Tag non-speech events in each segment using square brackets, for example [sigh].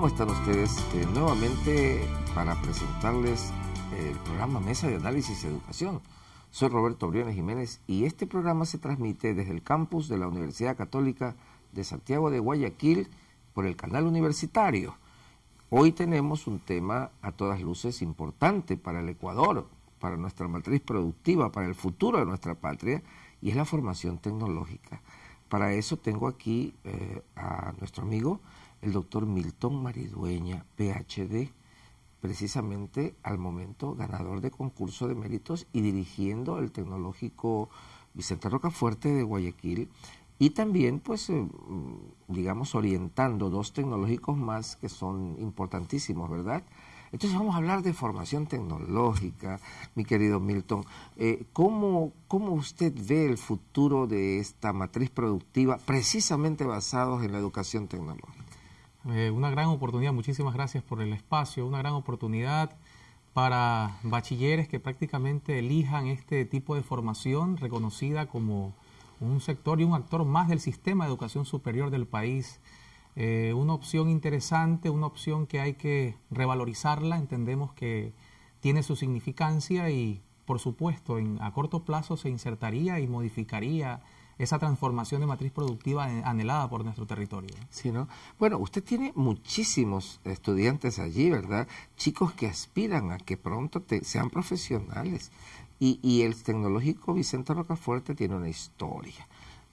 ¿Cómo están ustedes? Eh, nuevamente para presentarles el programa Mesa de Análisis y Educación. Soy Roberto Briones Jiménez y este programa se transmite desde el campus de la Universidad Católica de Santiago de Guayaquil por el canal universitario. Hoy tenemos un tema a todas luces importante para el Ecuador, para nuestra matriz productiva, para el futuro de nuestra patria, y es la formación tecnológica. Para eso tengo aquí eh, a nuestro amigo el doctor Milton Maridueña, PhD, precisamente al momento ganador de concurso de méritos y dirigiendo el tecnológico Vicente Rocafuerte de Guayaquil y también pues eh, mm, digamos orientando dos tecnológicos más que son importantísimos, ¿verdad? Entonces vamos a hablar de formación tecnológica, mi querido Milton. Eh, ¿cómo, ¿Cómo usted ve el futuro de esta matriz productiva precisamente basados en la educación tecnológica? Eh, una gran oportunidad, muchísimas gracias por el espacio, una gran oportunidad para bachilleres que prácticamente elijan este tipo de formación reconocida como un sector y un actor más del sistema de educación superior del país. Eh, una opción interesante, una opción que hay que revalorizarla, entendemos que tiene su significancia y por supuesto en, a corto plazo se insertaría y modificaría esa transformación de matriz productiva anhelada por nuestro territorio. Sí, ¿no? Bueno, usted tiene muchísimos estudiantes allí, ¿verdad? Chicos que aspiran a que pronto sean profesionales. Y, el tecnológico Vicente Rocafuerte tiene una historia.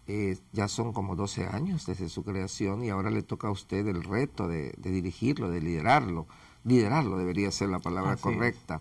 Eh, ya son como 12 años desde su creación y ahora le toca a usted el reto de, dirigirlo, de liderarlo. Liderarlo debería ser la palabra correcta.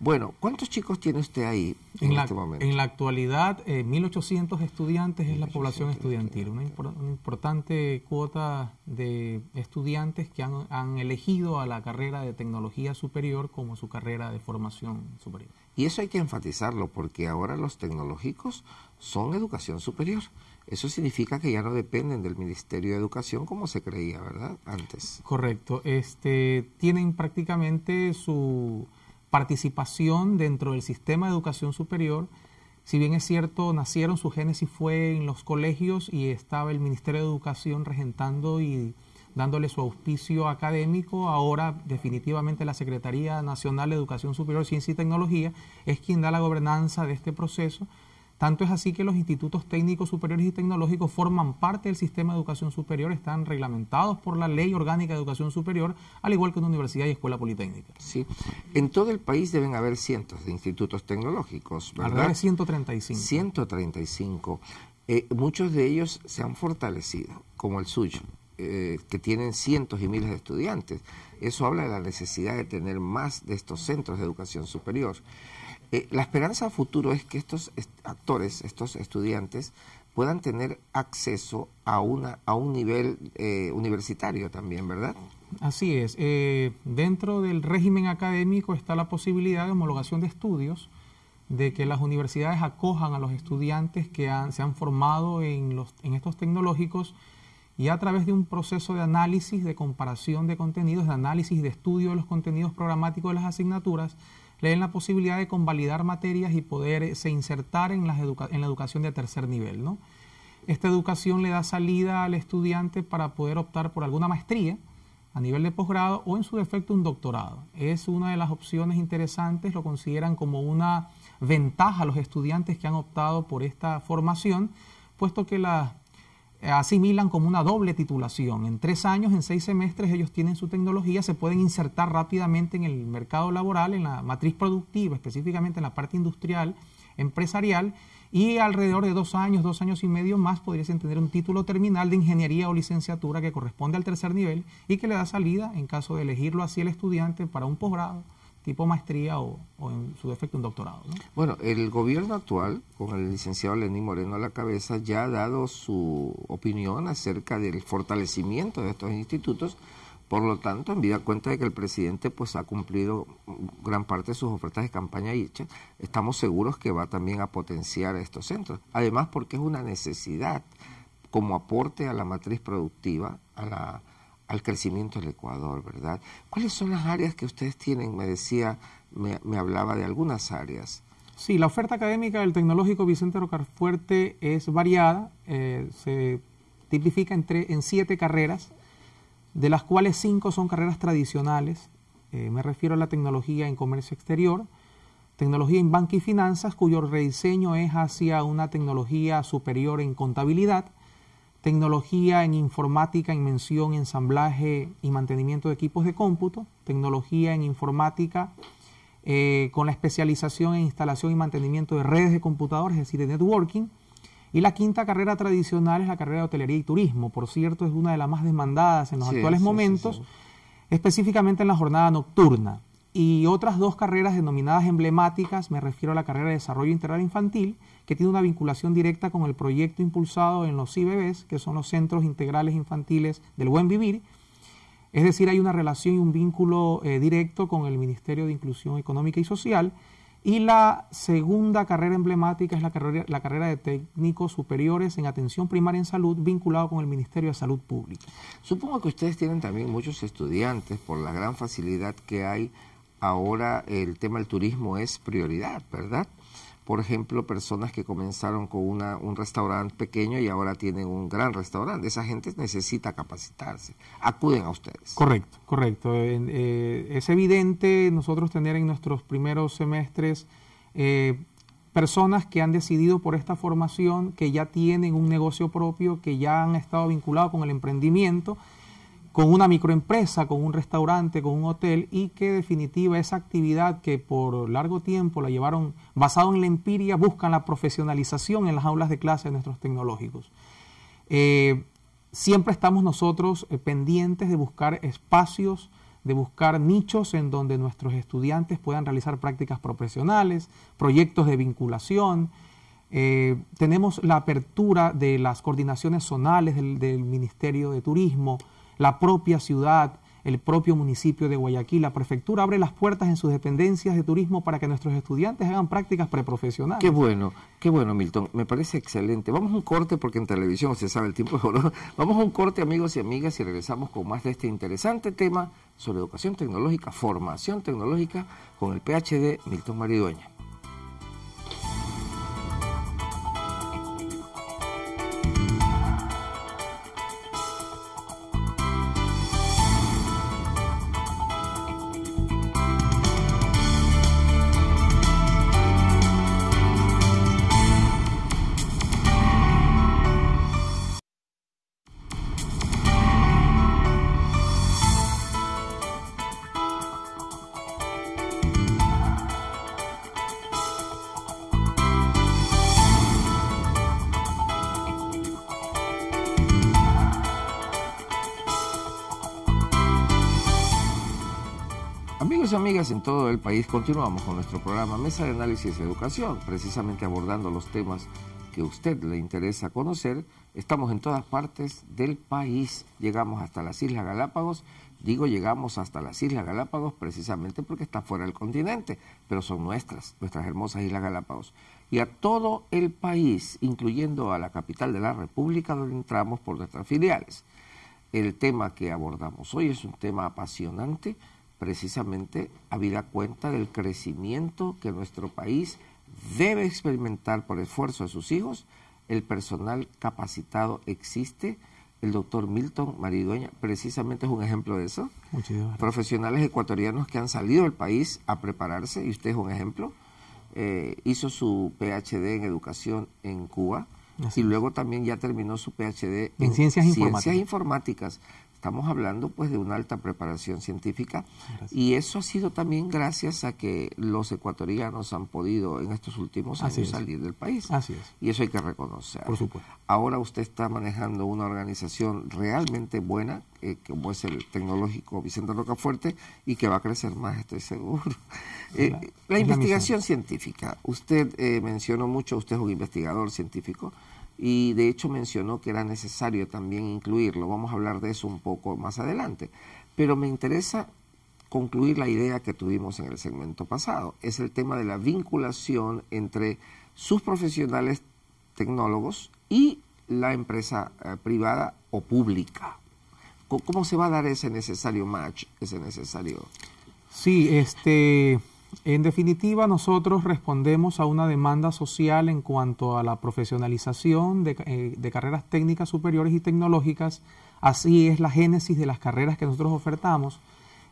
Bueno, ¿cuántos chicos tiene usted ahí en, la, este momento? En la actualidad, 1.800 eh, estudiantes es la población estudiantil, una, importante cuota de estudiantes que han, han, elegido a la carrera de tecnología superior como su carrera de formación superior. Y eso hay que enfatizarlo porque ahora los tecnológicos son educación superior. Eso significa que ya no dependen del Ministerio de Educación como se creía, ¿verdad? Antes. Correcto. Este, tienen prácticamente su participación dentro del sistema de educación superior. Si bien es cierto, nacieron, su génesis fue en los colegios y estaba el Ministerio de Educación regentando y dándole su auspicio académico. Ahora definitivamente la Secretaría Nacional de Educación Superior, Ciencia y Tecnología es quien da la gobernanza de este proceso tanto es así que los institutos técnicos superiores y tecnológicos forman parte del sistema de educación superior, están reglamentados por la Ley Orgánica de Educación Superior, al igual que una universidad y escuela politécnica. Sí, en todo el país deben haber cientos de institutos tecnológicos, ¿verdad? Alrededor 135. 135. Eh, muchos de ellos se han fortalecido, como el suyo. Eh, que tienen cientos y miles de estudiantes. Eso habla de la necesidad de tener más de estos centros de educación superior. Eh, la esperanza futuro es que estos actores, estos estudiantes, puedan tener acceso a, un nivel eh, universitario también, ¿verdad? Así es. Eh, dentro del régimen académico está la posibilidad de homologación de estudios, de que las universidades acojan a los estudiantes que se han formado en, en estos tecnológicos y a través de un proceso de análisis, de comparación de contenidos, de análisis de estudio de los contenidos programáticos de las asignaturas, le den la posibilidad de convalidar materias y poderse eh, insertar en, las en la educación de tercer nivel. ¿no? Esta educación le da salida al estudiante para poder optar por alguna maestría a nivel de posgrado o en su defecto un doctorado. Es una de las opciones interesantes, lo consideran como una ventaja a los estudiantes que han optado por esta formación, puesto que las eh, asimilan como una doble titulación. En tres años, en seis semestres, ellos tienen su tecnología, se pueden insertar rápidamente en el mercado laboral, en la matriz productiva, específicamente en la parte industrial, empresarial, y alrededor de dos años, dos años y medio más podrían tener un título terminal de ingeniería o licenciatura que corresponde al tercer nivel y que le da salida, en caso de elegirlo así el estudiante, para un posgrado tipo maestría o, en su defecto un doctorado. ¿no? Bueno, el gobierno actual, con el licenciado Lenín Moreno a la cabeza, ya ha dado su opinión acerca del fortalecimiento de estos institutos. Por lo tanto, en vida cuenta de que el presidente pues ha cumplido gran parte de sus ofertas de campaña hechas, estamos seguros que va también a potenciar estos centros. Además, porque es una necesidad como aporte a la matriz productiva, a la al crecimiento del Ecuador, ¿verdad? ¿Cuáles son las áreas que ustedes tienen? Me decía, me, hablaba de algunas áreas. Sí, la oferta académica del Tecnológico Vicente Rocarfuerte es variada, eh, se tipifica en siete carreras, de las cuales cinco son carreras tradicionales, eh, me refiero a la tecnología en comercio exterior, tecnología en banca y finanzas, cuyo rediseño es hacia una tecnología superior en contabilidad, tecnología en informática, invención, ensamblaje y mantenimiento de equipos de cómputo, tecnología en informática eh, con la especialización en instalación y mantenimiento de redes de computadores, es decir, de networking. Y la quinta carrera tradicional es la carrera de hotelería y turismo. Por cierto, es una de las más demandadas en los actuales momentos, específicamente en la jornada nocturna y otras dos carreras denominadas emblemáticas, me refiero a la carrera de desarrollo integral infantil, que tiene una vinculación directa con el proyecto impulsado en los IBBs, que son los Centros Integrales Infantiles del Buen Vivir. Es decir, hay una relación y un vínculo eh, directo con el Ministerio de Inclusión Económica y Social. Y la segunda carrera emblemática es la carrera de técnicos superiores en atención primaria en salud vinculado con el Ministerio de Salud Pública. Supongo que ustedes tienen también muchos estudiantes por la gran facilidad que hay ahora el tema del turismo es prioridad, ¿verdad? Por ejemplo, personas que comenzaron con un restaurante pequeño y ahora tienen un gran restaurante. Esa gente necesita capacitarse. Acuden a ustedes. Correcto, correcto. Eh, es evidente nosotros tener en nuestros primeros semestres eh, personas que han decidido por esta formación, que ya tienen un negocio propio, que ya han estado vinculados con el emprendimiento con una microempresa, con un restaurante, con un hotel y que definitiva esa actividad que por largo tiempo la llevaron basado en la empiria, buscan la profesionalización en las aulas de clase de nuestros tecnológicos. Eh, siempre estamos nosotros eh, pendientes de buscar espacios, de buscar nichos en donde nuestros estudiantes puedan realizar prácticas profesionales, proyectos de vinculación, eh, tenemos la apertura de las coordinaciones zonales del, Ministerio de Turismo, la propia ciudad, el propio municipio de Guayaquil. La prefectura abre las puertas en sus dependencias de turismo para que nuestros estudiantes hagan prácticas preprofesionales. Qué bueno, qué bueno, Milton. Me parece excelente. Vamos a un corte porque en televisión se sabe el tiempo [laughs] Vamos a un corte, amigos y amigas, y regresamos con más de este interesante tema sobre educación tecnológica, formación tecnológica, con el PhD Milton Maridueña. Amigos y amigas en todo el país, continuamos con nuestro programa Mesa de Análisis de Educación, precisamente abordando los temas que a usted le interesa conocer. Estamos en todas partes del país, llegamos hasta las Islas Galápagos, digo llegamos hasta las Islas Galápagos precisamente porque está fuera del continente, pero son nuestras, nuestras hermosas Islas Galápagos. Y a todo el país, incluyendo a la capital de la República, donde entramos por nuestras filiales. El tema que abordamos hoy es un tema apasionante precisamente habida cuenta del crecimiento que nuestro país debe experimentar por esfuerzo de sus hijos, el personal capacitado existe. El doctor Milton Maridueña precisamente es un ejemplo de eso. Profesionales ecuatorianos que han salido del país a prepararse, y usted es un ejemplo. Eh, hizo su PhD en educación en Cuba y luego también ya terminó su PhD en, ciencias, informáticas estamos hablando pues de una alta preparación científica y eso ha sido también gracias a que los ecuatorianos han podido en estos últimos años salir del país. Y eso hay que reconocer. Por supuesto. Ahora usted está manejando una organización realmente buena, eh, como es el tecnológico Vicente Rocafuerte, y que va a crecer más, estoy seguro. Eh, la, investigación científica. Usted eh, mencionó mucho, usted es un investigador científico y de hecho mencionó que era necesario también incluirlo. Vamos a hablar de eso un poco más adelante. Pero me interesa concluir la idea que tuvimos en el segmento pasado. Es el tema de la vinculación entre sus profesionales tecnólogos y la empresa eh, privada o pública. ¿Cómo, se va a dar ese necesario match, ese necesario? Sí, este, en definitiva, nosotros respondemos a una demanda social en cuanto a la profesionalización eh, de, carreras técnicas superiores y tecnológicas. Así es la génesis de las carreras que nosotros ofertamos.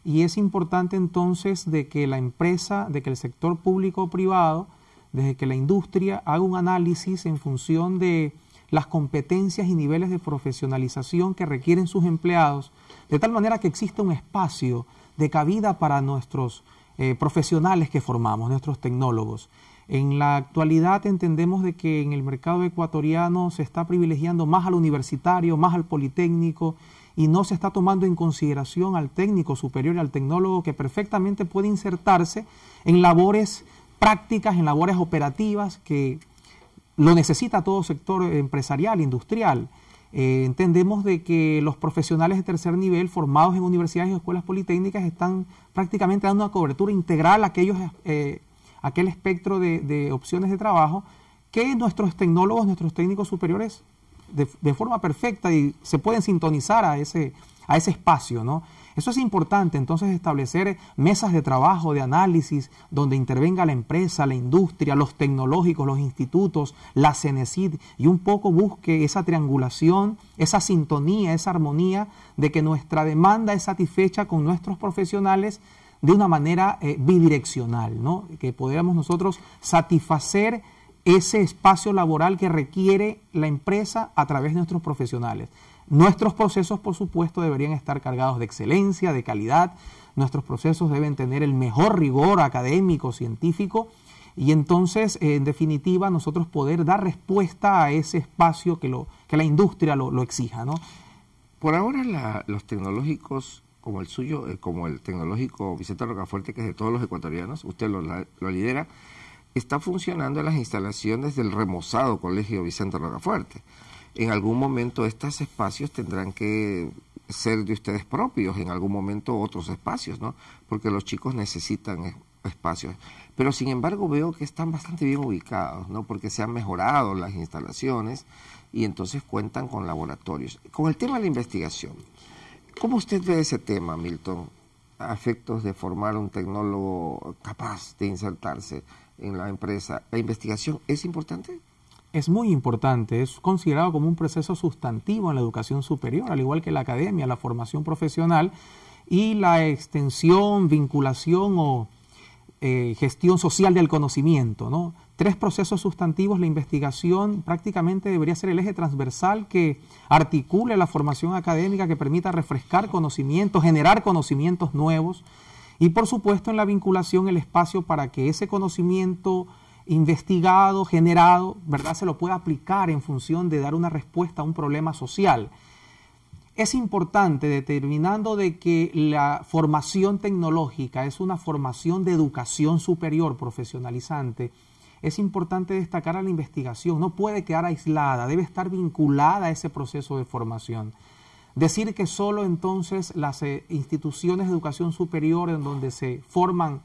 Y es importante entonces de que la empresa, de que el sector público o privado, desde que la industria haga un análisis en función de las competencias y niveles de profesionalización que requieren sus empleados, de tal manera que exista un espacio de cabida para nuestros eh, profesionales que formamos, nuestros tecnólogos. En la actualidad entendemos de que en el mercado ecuatoriano se está privilegiando más al universitario, más al politécnico y no se está tomando en consideración al técnico superior, y al tecnólogo que perfectamente puede insertarse en labores prácticas, en labores operativas que lo necesita todo sector empresarial, industrial. Eh, entendemos de que los profesionales de tercer nivel formados en universidades y escuelas politécnicas están prácticamente dando una cobertura integral a aquellos, eh, aquel espectro de, opciones de trabajo que nuestros tecnólogos, nuestros técnicos superiores de, forma perfecta y se pueden sintonizar a ese, a ese espacio, ¿no? Eso es importante, entonces, establecer mesas de trabajo, de análisis, donde intervenga la empresa, la industria, los tecnológicos, los institutos, la CENESID, y un poco busque esa triangulación, esa sintonía, esa armonía de que nuestra demanda es satisfecha con nuestros profesionales de una manera eh, bidireccional, ¿no? que podamos nosotros satisfacer ese espacio laboral que requiere la empresa a través de nuestros profesionales. Nuestros procesos, por supuesto, deberían estar cargados de excelencia, de calidad. Nuestros procesos deben tener el mejor rigor académico, científico. Y entonces, eh, en definitiva, nosotros poder dar respuesta a ese espacio que, la industria lo, exija. Por ahora, los tecnológicos como el suyo, eh, como el tecnológico Vicente Rocafuerte, que es de todos los ecuatorianos, usted lo, lo lidera, está funcionando en las instalaciones del remozado Colegio Vicente Rocafuerte en algún momento estos espacios tendrán que ser de ustedes propios, en algún momento otros espacios, ¿no? Porque los chicos necesitan espacios. Pero sin embargo veo que están bastante bien ubicados, ¿no? Porque se han mejorado las instalaciones y entonces cuentan con laboratorios. Con el tema de la investigación, ¿cómo usted ve ese tema, Milton? A efectos de formar un tecnólogo capaz de insertarse en la empresa, ¿la investigación es importante? es muy importante, es considerado como un proceso sustantivo en la educación superior, al igual que la academia, la formación profesional y la extensión, vinculación o eh, gestión social del conocimiento. ¿no? Tres procesos sustantivos, la investigación prácticamente debería ser el eje transversal que articule la formación académica, que permita refrescar conocimientos, generar conocimientos nuevos y por supuesto en la vinculación el espacio para que ese conocimiento investigado, generado, ¿verdad? Se lo puede aplicar en función de dar una respuesta a un problema social. Es importante, determinando de que la formación tecnológica es una formación de educación superior profesionalizante, es importante destacar a la investigación, no puede quedar aislada, debe estar vinculada a ese proceso de formación. Decir que solo entonces las eh, instituciones de educación superior en donde se forman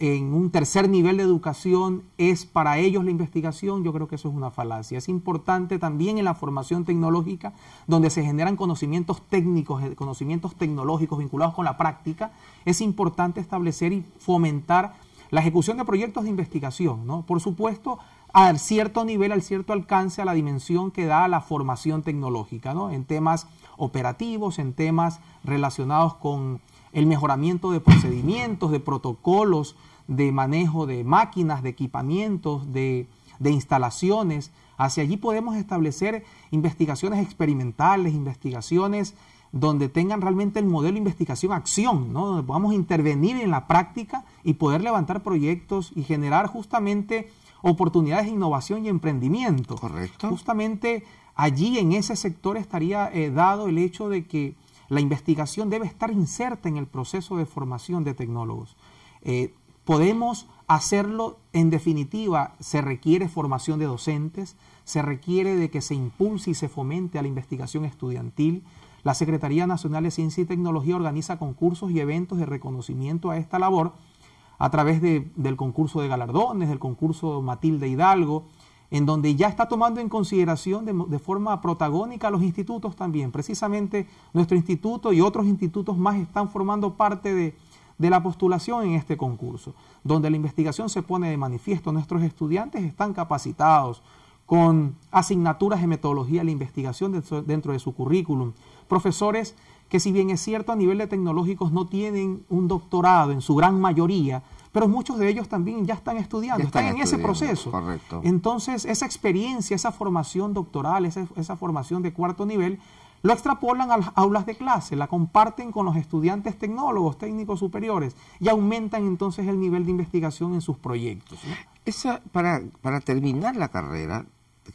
en un tercer nivel de educación es para ellos la investigación, yo creo que eso es una falacia. Es importante también en la formación tecnológica, donde se generan conocimientos técnicos, eh, conocimientos tecnológicos vinculados con la práctica, es importante establecer y fomentar la ejecución de proyectos de investigación, ¿no? Por supuesto, a cierto nivel, al cierto alcance, a la dimensión que da la formación tecnológica, ¿no? En temas operativos, en temas relacionados con el mejoramiento de procedimientos, de protocolos, de manejo de máquinas, de equipamientos, de, instalaciones. Hacia allí podemos establecer investigaciones experimentales, investigaciones donde tengan realmente el modelo investigación-acción, ¿no? donde podamos intervenir en la práctica y poder levantar proyectos y generar justamente oportunidades de innovación y emprendimiento. Correcto. Justamente allí en ese sector estaría eh, dado el hecho de que la investigación debe estar inserta en el proceso de formación de tecnólogos. Eh, podemos hacerlo, en definitiva, se requiere formación de docentes, se requiere de que se impulse y se fomente a la investigación estudiantil. La Secretaría Nacional de Ciencia y Tecnología organiza concursos y eventos de reconocimiento a esta labor a través del concurso de galardones, del concurso Matilde Hidalgo, en donde ya está tomando en consideración de, forma protagónica los institutos también. Precisamente nuestro instituto y otros institutos más están formando parte de, la postulación en este concurso, donde la investigación se pone de manifiesto. Nuestros estudiantes están capacitados con asignaturas de metodología de la investigación dentro de su currículum. Profesores que si bien es cierto a nivel de tecnológicos no tienen un doctorado en su gran mayoría, pero muchos de ellos también ya están estudiando, están, en ese proceso. Correcto. Entonces, esa experiencia, esa formación doctoral, esa, formación de cuarto nivel, lo extrapolan a las aulas de clase, la comparten con los estudiantes tecnólogos, técnicos superiores y aumentan entonces el nivel de investigación en sus proyectos. Esa, para terminar la carrera,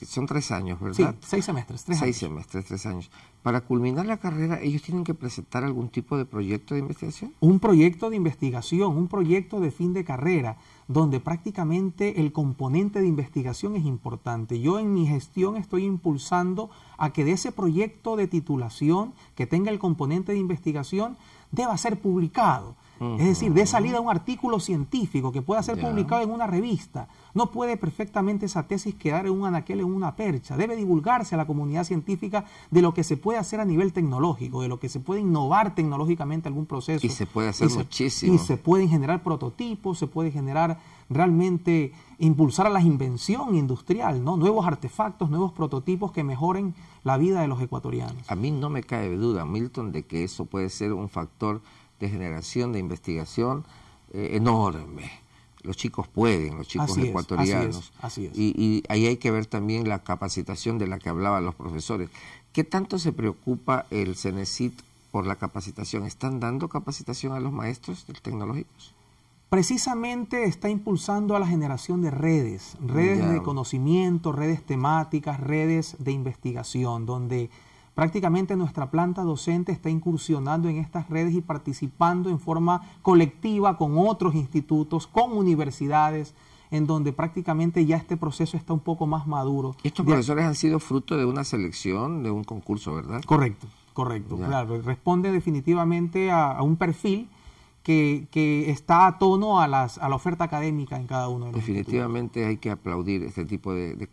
son tres años, ¿verdad? Sí, seis semestres, tres años. Seis semestres, tres años. Para culminar la carrera, ¿ellos tienen que presentar algún tipo de proyecto de investigación? Un proyecto de investigación, un proyecto de fin de carrera, donde prácticamente el componente de investigación es importante. Yo en mi gestión estoy impulsando a que de ese proyecto de titulación, que tenga el componente de investigación, deba ser publicado es decir, de salida un artículo científico que pueda ser publicado en una revista. No puede perfectamente esa tesis quedar en un anaquel, en una percha. Debe divulgarse a la comunidad científica de lo que se puede hacer a nivel tecnológico, de lo que se puede innovar tecnológicamente algún proceso. Y se puede hacer muchísimo. y se pueden generar prototipos, se puede generar realmente impulsar a la invención industrial, ¿no? Nuevos artefactos, nuevos prototipos que mejoren la vida de los ecuatorianos. A mí no me cae duda, Milton, de que eso puede ser un factor de generación, de investigación eh, enorme. Los chicos pueden, los chicos ecuatorianos. Y, ahí hay que ver también la capacitación de la que hablaban los profesores. ¿Qué tanto se preocupa el Cenecit por la capacitación? ¿Están dando capacitación a los maestros tecnológicos? precisamente está impulsando a la generación de redes, redes de conocimiento, redes temáticas, redes de investigación, donde Prácticamente nuestra planta docente está incursionando en estas redes y participando en forma colectiva con otros institutos, con universidades, en donde prácticamente ya este proceso está un poco más maduro. Estos profesores han sido fruto de una selección, de un concurso, ¿verdad? Correcto, correcto. responde definitivamente a un perfil que, está a tono a, la oferta académica en cada uno de los Definitivamente hay que aplaudir este tipo de...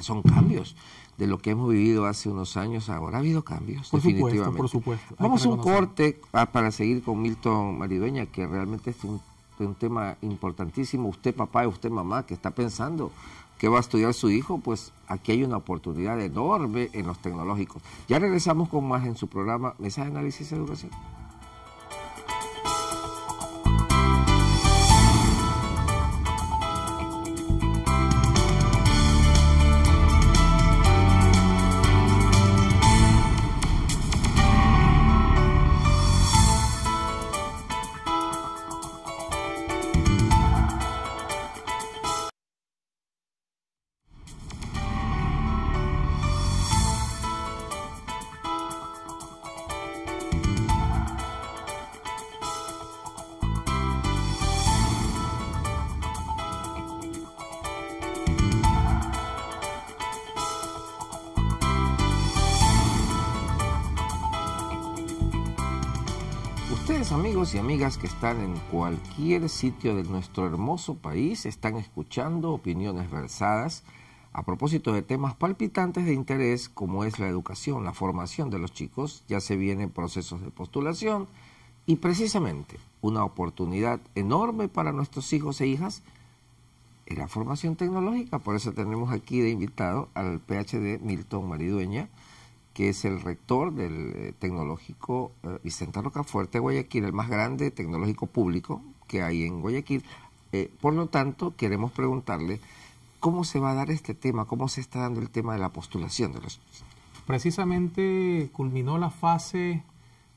son cambios de lo que hemos vivido hace unos años, ahora ha habido cambios, definitivamente. por supuesto. Vamos a un corte ah, para seguir con Milton Maridueña, que realmente es un, un tema importantísimo. Usted papá y usted mamá que está pensando que va a estudiar su hijo, pues aquí hay una oportunidad enorme en los tecnológicos. Ya regresamos con más en su programa Mesa de Análisis de Educación. amigos y amigas que están en cualquier sitio de nuestro hermoso país, están escuchando opiniones versadas a propósito de temas palpitantes de interés como es la educación, la formación de los chicos, ya se vienen procesos de postulación y precisamente una oportunidad enorme para nuestros hijos e hijas es la formación tecnológica. Por eso tenemos aquí de invitado al PhD Milton Maridueña que es el rector del eh, tecnológico eh, Vicente Rocafuerte de Guayaquil, el más grande tecnológico público que hay en Guayaquil. Eh, por lo tanto, queremos preguntarle cómo se va a dar este tema, cómo se está dando el tema de la postulación de los... Precisamente culminó la fase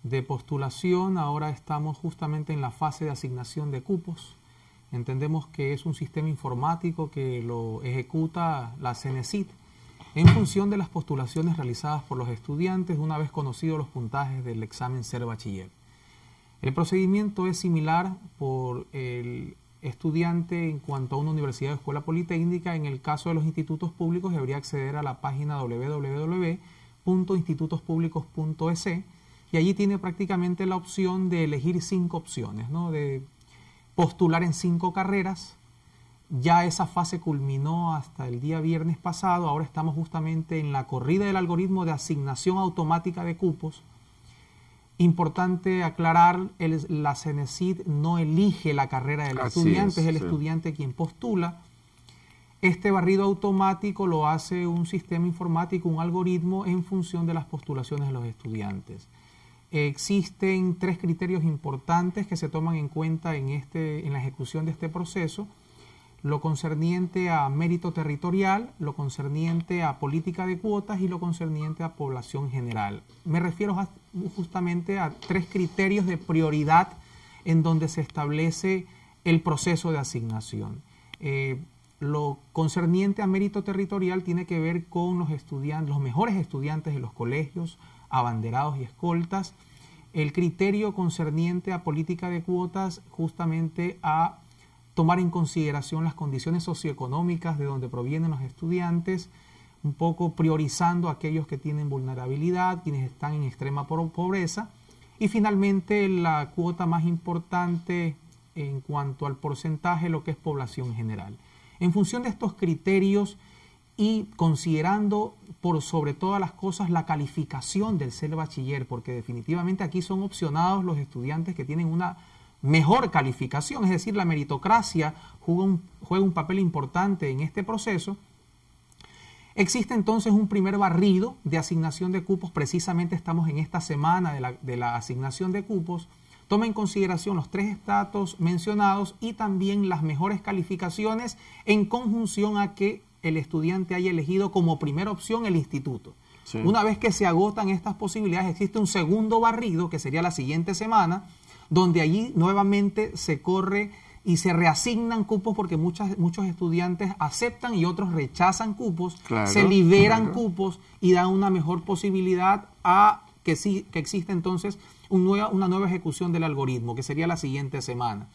de postulación, ahora estamos justamente en la fase de asignación de cupos. Entendemos que es un sistema informático que lo ejecuta la CENECIT en función de las postulaciones realizadas por los estudiantes una vez conocidos los puntajes del examen ser bachiller. El procedimiento es similar por el estudiante en cuanto a una universidad o escuela politécnica. En el caso de los institutos públicos debería acceder a la página www.institutospublicos.es y allí tiene prácticamente la opción de elegir cinco opciones, de postular en cinco carreras, ya esa fase culminó hasta el día viernes pasado, ahora estamos justamente en la corrida del algoritmo de asignación automática de cupos. Importante aclarar, la CENESID no elige la carrera del estudiante, es, el estudiante quien postula. Este barrido automático lo hace un sistema informático, un algoritmo, en función de las postulaciones de los estudiantes. Existen tres criterios importantes que se toman en cuenta en este, la ejecución de este proceso lo concerniente a mérito territorial, lo concerniente a política de cuotas y lo concerniente a población general. Me refiero justamente a tres criterios de prioridad en donde se establece el proceso de asignación. Eh, lo concerniente a mérito territorial tiene que ver con los, estudiantes, los mejores estudiantes de los colegios, abanderados y escoltas. El criterio concerniente a política de cuotas justamente a tomar en consideración las condiciones socioeconómicas de donde provienen los estudiantes, un poco priorizando a aquellos que tienen vulnerabilidad, quienes están en extrema pobreza. Y finalmente la cuota más importante en cuanto al porcentaje, lo que es población general. En función de estos criterios y considerando por sobre todas las cosas la calificación del ser bachiller, porque definitivamente aquí son opcionados los estudiantes que tienen una mejor calificación, es decir, la meritocracia juega un, papel importante en este proceso. Existe entonces un primer barrido de asignación de cupos, precisamente estamos en esta semana de la, asignación de cupos. Toma en consideración los tres estatus mencionados y también las mejores calificaciones en conjunción a que el estudiante haya elegido como primera opción el instituto. Una vez que se agotan estas posibilidades, existe un segundo barrido, que sería la siguiente semana, donde allí nuevamente se corre y se reasignan cupos porque muchos estudiantes aceptan y otros rechazan cupos, se liberan cupos y dan una mejor posibilidad a que, sí, que exista entonces una nueva ejecución del algoritmo, que sería la siguiente semana.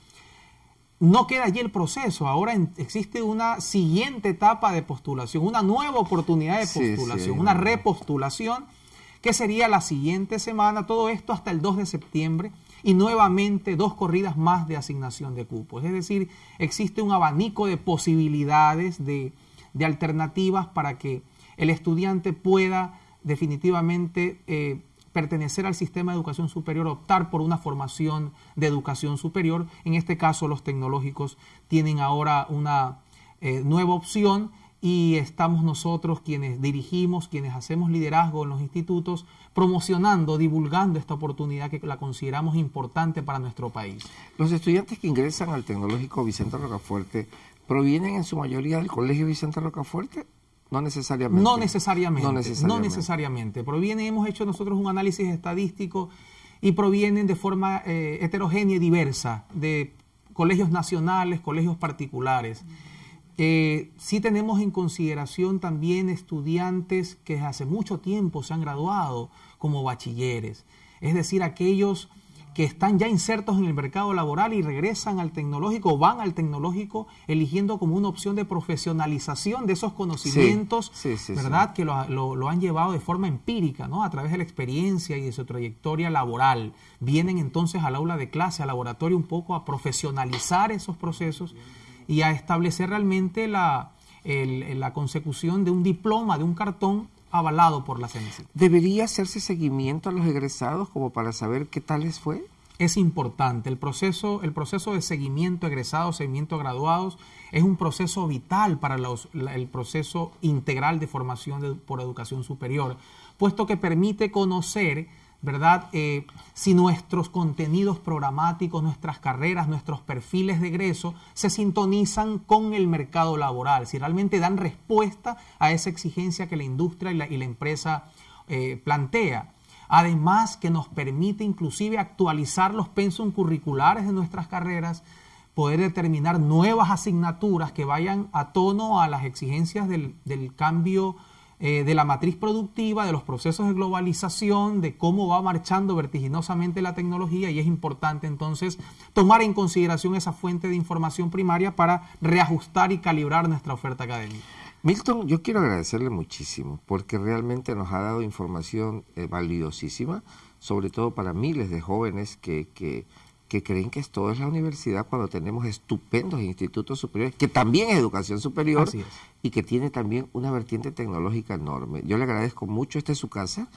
No queda allí el proceso, ahora existe una siguiente etapa de postulación, una nueva oportunidad de postulación, una repostulación, que sería la siguiente semana, todo esto hasta el 2 de septiembre y nuevamente dos corridas más de asignación de cupos. Es decir, existe un abanico de posibilidades, de, alternativas para que el estudiante pueda definitivamente eh, pertenecer al sistema de educación superior, optar por una formación de educación superior. En este caso, los tecnológicos tienen ahora una eh, nueva opción y estamos nosotros quienes dirigimos, quienes hacemos liderazgo en los institutos, promocionando, divulgando esta oportunidad que la consideramos importante para nuestro país. Los estudiantes que ingresan al Tecnológico Vicente Rocafuerte provienen en su mayoría del Colegio Vicente Rocafuerte no necesariamente. No necesariamente. No necesariamente. No hemos hecho nosotros un análisis estadístico y provienen de forma eh, heterogénea y diversa de colegios nacionales, colegios particulares. Eh, sí tenemos en consideración también estudiantes que hace mucho tiempo se han graduado como bachilleres, es decir, aquellos que están ya insertos en el mercado laboral y regresan al tecnológico, van al tecnológico eligiendo como una opción de profesionalización de esos conocimientos, ¿verdad? Que lo, han llevado de forma empírica, ¿no? A través de la experiencia y de su trayectoria laboral. Vienen entonces al aula de clase, al laboratorio un poco a profesionalizar esos procesos y a establecer realmente la, consecución de un diploma, de un cartón avalado por la CNC. ¿Debería hacerse seguimiento a los egresados como para saber qué tal les fue? Es importante. El proceso, de seguimiento egresados, seguimiento graduados, es un proceso vital para el proceso integral de formación por educación superior, puesto que permite conocer ¿verdad? Eh, si nuestros contenidos programáticos, nuestras carreras, nuestros perfiles de egreso se sintonizan con el mercado laboral, si realmente dan respuesta a esa exigencia que la industria y la, empresa eh, plantea. Además que nos permite inclusive actualizar los pensum curriculares de nuestras carreras, poder determinar nuevas asignaturas que vayan a tono a las exigencias del, del cambio eh, de la matriz productiva, de los procesos de globalización, de cómo va marchando vertiginosamente la tecnología y es importante entonces tomar en consideración esa fuente de información primaria para reajustar y calibrar nuestra oferta académica. Milton, yo quiero agradecerle muchísimo porque realmente nos ha dado información eh, valiosísima, sobre todo para miles de jóvenes que que creen que esto es la universidad cuando tenemos estupendos institutos superiores, que también es educación superior y que tiene también una vertiente tecnológica enorme. Yo le agradezco mucho, este es su casa,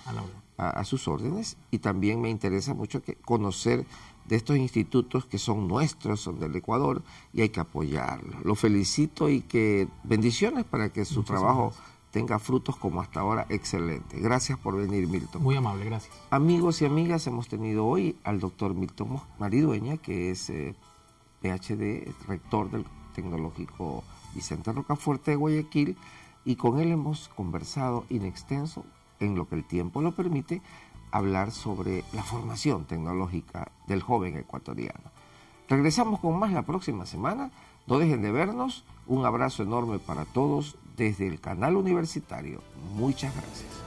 a, sus órdenes, y también me interesa mucho conocer de estos institutos que son nuestros, son del Ecuador, y hay que apoyarlos. Lo felicito y que bendiciones para que su trabajo tenga frutos como hasta ahora excelente. Gracias por venir, Milton. Muy amable, gracias. Amigos y amigas, hemos tenido hoy al doctor Milton Maridueña, que es eh, PhD, rector del Tecnológico Vicente Rocafuerte de Guayaquil, y con él hemos conversado in extenso, en lo que el tiempo lo permite, hablar sobre la formación tecnológica del joven ecuatoriano. Regresamos con más la próxima semana. No dejen de vernos. Un abrazo enorme para todos desde el canal universitario. Muchas gracias.